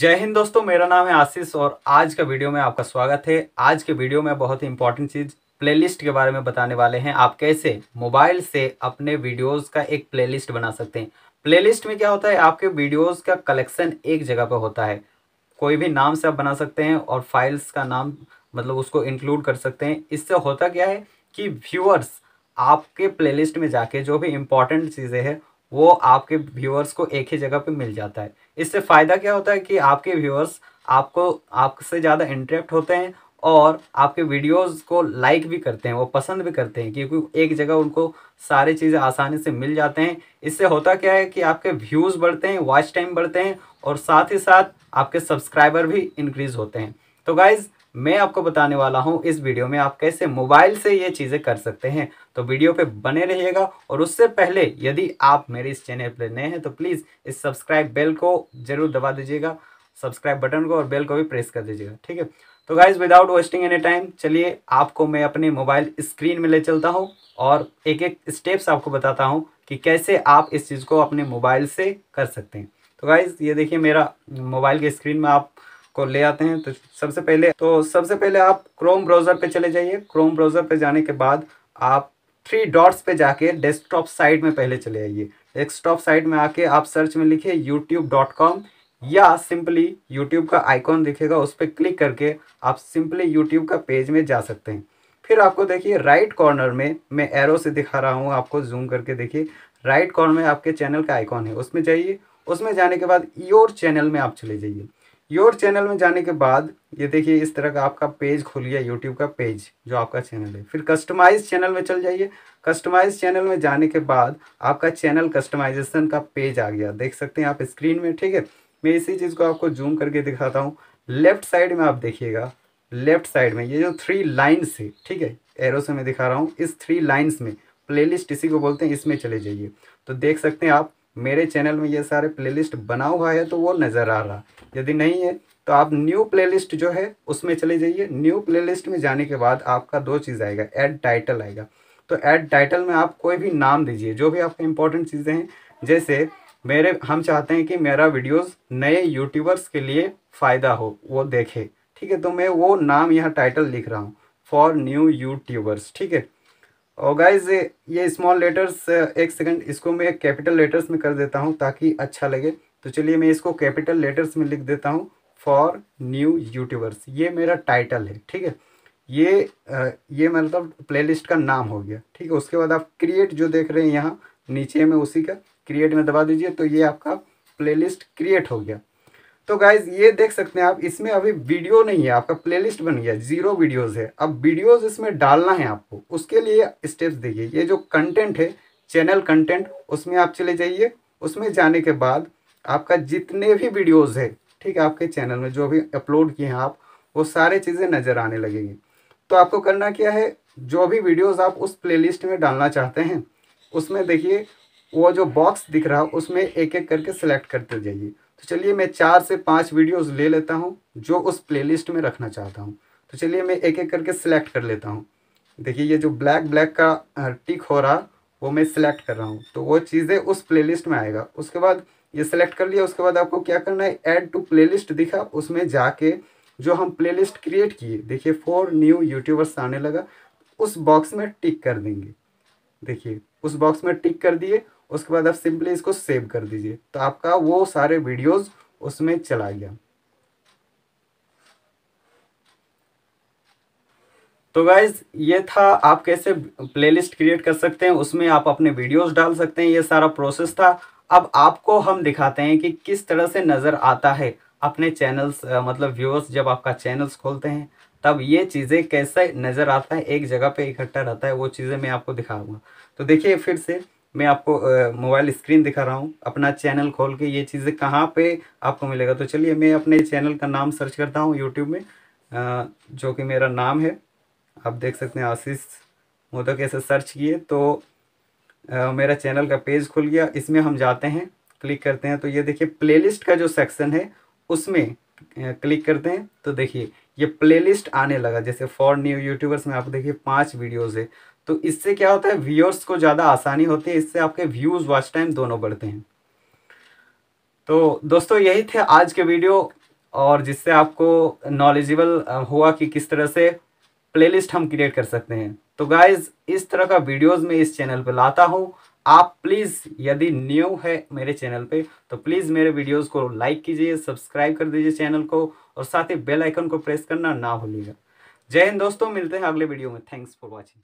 जय हिंद दोस्तों मेरा नाम है आशीष और आज का वीडियो में आपका स्वागत है आज के वीडियो में बहुत ही इंपॉर्टेंट चीज़ प्लेलिस्ट के बारे में बताने वाले हैं आप कैसे मोबाइल से अपने वीडियोस का एक प्लेलिस्ट बना सकते हैं प्लेलिस्ट में क्या होता है आपके वीडियोस का कलेक्शन एक जगह पर होता है कोई भी नाम से आप बना सकते हैं और फाइल्स का नाम मतलब उसको इंक्लूड कर सकते हैं इससे होता क्या है कि व्यूअर्स आपके प्लेलिस्ट में जाके जो भी इंपॉर्टेंट चीज़ें हैं वो आपके व्यूअर्स को एक ही जगह पे मिल जाता है इससे फ़ायदा क्या होता है कि आपके व्यूअर्स आपको आपसे ज़्यादा इंटरेक्ट होते हैं और आपके वीडियोस को लाइक भी करते हैं वो पसंद भी करते हैं क्योंकि एक जगह उनको सारी चीज़ें आसानी से मिल जाते हैं इससे होता क्या है कि आपके व्यूज़ बढ़ते हैं वॉच टाइम बढ़ते हैं और साथ ही साथ आपके सब्सक्राइबर भी इंक्रीज़ होते हैं तो गाइज़ मैं आपको बताने वाला हूँ इस वीडियो में आप कैसे मोबाइल से ये चीज़ें कर सकते हैं तो वीडियो पे बने रहिएगा और उससे पहले यदि आप मेरे इस चैनल पर नए हैं तो प्लीज़ इस सब्सक्राइब बेल को जरूर दबा दीजिएगा सब्सक्राइब बटन को और बेल को भी प्रेस कर दीजिएगा ठीक है तो guys without wasting any time चलिए आपको मैं अपने मोबाइल स्क्रीन में ले चलता हूँ और एक एक स्टेप्स आपको बताता हूँ कि कैसे आप इस चीज़ को अपने मोबाइल से कर सकते हैं तो गाइज ये देखिए मेरा मोबाइल के स्क्रीन में आप को ले आते हैं तो सबसे पहले तो सबसे पहले आप क्रोम ब्राउज़र पे चले जाइए क्रोम ब्राउज़र पे जाने के बाद आप थ्री डॉट्स पे जाके डेस्कटॉप साइड में पहले चले आइए डेस्कटॉप साइड में आके आप सर्च में लिखिए यूट्यूब या सिंपली यूट्यूब का आइकॉन दिखेगा उस पर क्लिक करके आप सिंपली यूट्यूब का पेज में जा सकते हैं फिर आपको देखिए राइट कॉर्नर में मैं एरो से दिखा रहा हूँ आपको जूम करके देखिए राइट कॉर्नर में आपके चैनल का आइकॉन है उसमें जाइए उसमें जाने के बाद योर चैनल में आप चले जाइए योर चैनल में जाने के बाद ये देखिए इस तरह का आपका पेज खुल गया यूट्यूब का पेज जो आपका चैनल है फिर कस्टमाइज चैनल में चल जाइए कस्टमाइज चैनल में जाने के बाद आपका चैनल कस्टमाइजेशन का पेज आ गया देख सकते हैं आप स्क्रीन में ठीक है मैं इसी चीज़ को आपको जूम करके दिखाता हूँ लेफ्ट साइड में आप देखिएगा लेफ्ट साइड में ये जो थ्री लाइन्स है ठीक है एरो से मैं दिखा रहा हूँ इस थ्री लाइन्स में प्लेलिस्ट इसी को बोलते हैं इसमें चले जाइए तो देख सकते हैं आप मेरे चैनल में ये सारे प्लेलिस्ट बना हुआ है तो वो नज़र आ रहा यदि नहीं है तो आप न्यू प्लेलिस्ट जो है उसमें चले जाइए न्यू प्लेलिस्ट में जाने के बाद आपका दो चीज़ आएगा एड टाइटल आएगा तो एड टाइटल में आप कोई भी नाम दीजिए जो भी आपका इंपॉर्टेंट चीज़ें हैं जैसे मेरे हम चाहते हैं कि मेरा वीडियोस नए यूट्यूबर्स के लिए फ़ायदा हो वो देखे ठीक है तो मैं वो नाम यहाँ टाइटल लिख रहा हूँ फॉर न्यू यूट्यूबर्स ठीक है और गाइज ये स्मॉल लेटर्स एक सेकंड इसको मैं कैपिटल लेटर्स में कर देता हूँ ताकि अच्छा लगे तो चलिए मैं इसको कैपिटल लेटर्स में लिख देता हूँ फॉर न्यू यूट्यूबर्स ये मेरा टाइटल है ठीक है ये ये मतलब प्लेलिस्ट का नाम हो गया ठीक है उसके बाद आप क्रिएट जो देख रहे हैं यहाँ नीचे में उसी का क्रिएट में दबा दीजिए तो ये आपका प्लेलिस्ट क्रिएट हो गया तो गाइज ये देख सकते हैं आप इसमें अभी वीडियो नहीं है आपका प्लेलिस्ट बन गया जीरो वीडियोस है अब वीडियोस इसमें डालना है आपको उसके लिए स्टेप्स देखिए ये जो कंटेंट है चैनल कंटेंट उसमें आप चले जाइए उसमें जाने के बाद आपका जितने भी वीडियोज़ है ठीक है आपके चैनल में जो भी अपलोड किए हैं आप वो सारे चीज़ें नज़र आने लगेंगी तो आपको करना क्या है जो भी वीडियोस आप उस प्लेलिस्ट में डालना चाहते हैं उसमें देखिए वो जो बॉक्स दिख रहा है उसमें एक एक करके सेलेक्ट करते जाइए तो चलिए मैं चार से पाँच वीडियोस ले लेता हूँ जो उस प्लेलिस्ट में रखना चाहता हूँ तो चलिए मैं एक एक करके सिलेक्ट कर लेता हूँ देखिए ये जो ब्लैक ब्लैक का टिक हो रहा वो मैं सिलेक्ट कर रहा हूँ तो वो चीज़ें उस प्लेलिस्ट में आएगा उसके बाद ये सिलेक्ट कर लिया उसके बाद आपको क्या करना है ऐड टू प्लेलिस्ट दिखा उसमें जाके जो हम प्लेलिस्ट क्रिएट किए देखिए फोर न्यू यूट्यूबर्स आने लगा उस बॉक्स में टिक कर देंगे देखिए उस बॉक्स में टिक कर दिए उसके बाद आप सिंपली इसको सेव कर दीजिए तो आपका वो सारे वीडियोस उसमें चला गया तो गाइज ये था आप कैसे प्लेलिस्ट क्रिएट कर सकते हैं उसमें आप अपने वीडियोस डाल सकते हैं ये सारा प्रोसेस था अब आपको हम दिखाते हैं कि किस तरह से नज़र आता है अपने चैनल्स मतलब व्यूअर्स जब आपका चैनल्स खोलते हैं तब ये चीज़ें कैसे नज़र आता है एक जगह पे इकट्ठा रहता है वो चीज़ें मैं आपको दिखाऊंगा तो देखिए फिर से मैं आपको मोबाइल स्क्रीन दिखा रहा हूँ अपना चैनल खोल के ये चीज़ें कहाँ पे आपको मिलेगा तो चलिए मैं अपने चैनल का नाम सर्च करता हूँ यूट्यूब में आ, जो कि मेरा नाम है आप देख सकते हैं आशीष मोदक ऐसे सर्च किए तो आ, मेरा चैनल का पेज खुल गया इसमें हम जाते हैं क्लिक करते हैं तो ये देखिए प्ले का जो सेक्शन है उसमें क्लिक करते हैं तो देखिए ये प्लेलिस्ट आने लगा जैसे फॉर न्यू यूट्यूबर्स में आप देखिए पांच वीडियोस है तो इससे क्या होता है व्यूअर्स को ज़्यादा आसानी होती है इससे आपके व्यूज़ वॉच टाइम दोनों बढ़ते हैं तो दोस्तों यही थे आज के वीडियो और जिससे आपको नॉलेजेबल हुआ कि किस तरह से प्लेलिस्ट हम क्रिएट कर सकते हैं तो गाइज इस तरह का वीडियोस मैं इस चैनल पर लाता हूँ आप प्लीज़ यदि न्यू है मेरे चैनल पे तो प्लीज़ मेरे वीडियोस को लाइक कीजिए सब्सक्राइब कर दीजिए चैनल को और साथ ही बेल आइकन को प्रेस करना ना भूलिएगा जय हिंद दोस्तों मिलते हैं अगले वीडियो में थैंक्स फॉर वॉचिंग